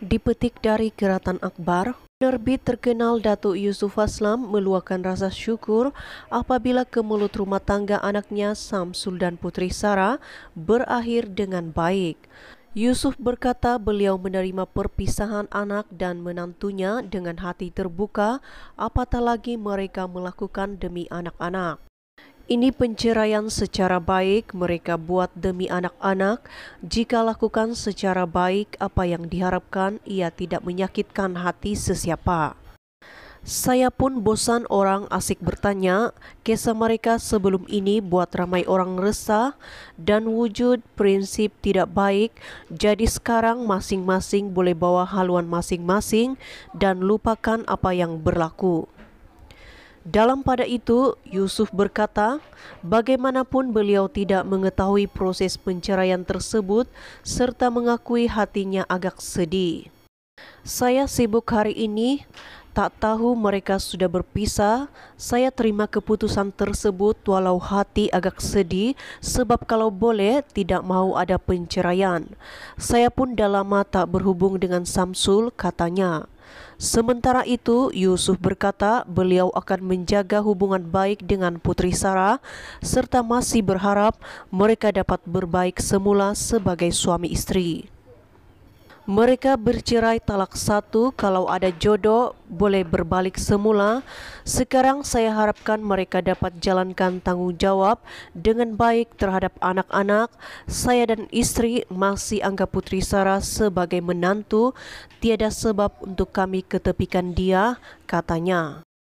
Dipetik dari Geratan Akbar, penerbit terkenal Datuk Yusuf Aslam meluahkan rasa syukur apabila kemelut rumah tangga anaknya Samsul dan Putri Sara berakhir dengan baik. Yusuf berkata beliau menerima perpisahan anak dan menantunya dengan hati terbuka, apatah lagi mereka melakukan demi anak-anak. Ini penceraian secara baik mereka buat demi anak-anak. Jika lakukan secara baik apa yang diharapkan, ia tidak menyakitkan hati sesiapa. Saya pun bosan orang asik bertanya, kisah mereka sebelum ini buat ramai orang resah dan wujud prinsip tidak baik, jadi sekarang masing-masing boleh bawa haluan masing-masing dan lupakan apa yang berlaku. Dalam pada itu, Yusuf berkata, bagaimanapun beliau tidak mengetahui proses penceraian tersebut serta mengakui hatinya agak sedih. Saya sibuk hari ini, tak tahu mereka sudah berpisah. Saya terima keputusan tersebut walau hati agak sedih sebab kalau boleh tidak mau ada penceraian. Saya pun dah lama tak berhubung dengan Samsul katanya. Sementara itu, Yusuf berkata beliau akan menjaga hubungan baik dengan Putri Sarah serta masih berharap mereka dapat berbaik semula sebagai suami istri. Mereka bercerai talak satu kalau ada jodoh boleh berbalik semula. Sekarang saya harapkan mereka dapat jalankan tanggung jawab dengan baik terhadap anak-anak. Saya dan istri masih anggap Putri Sarah sebagai menantu. Tiada sebab untuk kami ketepikan dia, katanya.